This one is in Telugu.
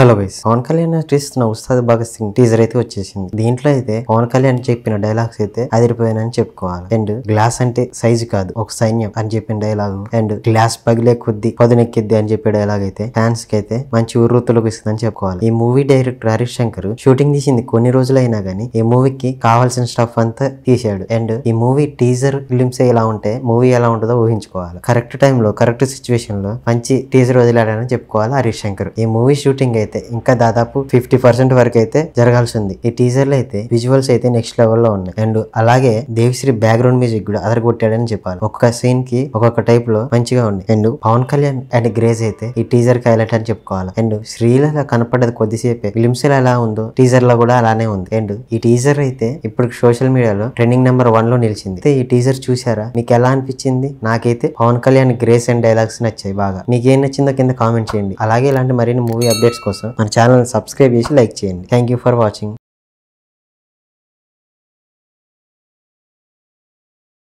హలో గైస్ పవన్ కళ్యాణ్ నటిస్తున్న ఉస్తాద్ భగత్ సింగ్ టీజర్ అయితే వచ్చేసింది దీంట్లో అయితే పవన్ కళ్యాణ్ చెప్పిన డైలాగ్స్ అయితే అదిరిపోయానని చెప్పుకోవాలి అండ్ గ్లాస్ అంటే సైజు కాదు ఒక సైన్యం అని చెప్పిన డైలాగ్ అండ్ గ్లాస్ పగిలే కొద్ది పదునెక్కిద్ది అని చెప్పే డైలాగ్ అయితే ఫ్యాన్స్ కి అయితే మంచి ఉర్రూతులకు ఇస్తుందని చెప్పుకోవాలి ఈ movie director Harish Shankar shooting తీసింది కొన్ని రోజులైనా గానీ ఈ మూవీకి కావాల్సిన స్టఫ్ అంతా తీసాడు అండ్ ఈ మూవీ టీజర్ ఫిలిమ్స్ ఎలా ఉంటే మూవీ ఎలా ఉంటుందో ఊహించుకోవాలి కరెక్ట్ టైంలో కరెక్ట్ సిచ్యువేషన్ లో మంచి టీజర్ వదిలాడని చెప్పుకోవాలి హరీష్ శంకర్ ఈ మూవీ షూటింగ్ అయితే అయితే ఇంకా దాదాపు ఫిఫ్టీ పర్సెంట్ వరకు అయితే జరగాల్సి ఉంది ఈ టీజర్ లో అయితే విజువల్స్ అయితే నెక్స్ట్ లెవెల్ లో ఉన్నాయి అండ్ అలాగే దేవిశ్రీ బ్యాక్గ్రౌండ్ మ్యూజిక్ కూడా అదర కొట్టాడని చెప్పాలి ఒక్కొక్క సీన్ కి ఒక్కొక్క టైప్ లో మంచిగా ఉంది and Pawan Kalyan and grace అయితే ఈ టీజర్ కి హైలైట్ అని చెప్పుకోవాలి అండ్ శ్రీలల కనపడదు కొద్దిసేపే ఫిలిమ్స్ లో ఎలా ఉందో టీజర్ లో కూడా అలానే ఉంది అండ్ ఈ టీజర్ అయితే ఇప్పుడు సోషల్ మీడియాలో ట్రెండింగ్ నెంబర్ వన్ లో నిలిచింది అయితే ఈ టీజర్ చూసారా మీకు ఎలా అనిపించింది నాకైతే Pawan Kalyan grace and dialogues నచ్చాయి బాగా మీకు ఏం నచ్చిందో కింద కామెంట్ చేయండి అలాగే ఇలాంటి మరిన్ని మూవీ అప్డేట్స్ కోసం కోసం మన ఛానల్ సబ్స్క్రైబ్ చేసి లైక్ చేయండి థ్యాంక్ ఫర్ వాచింగ్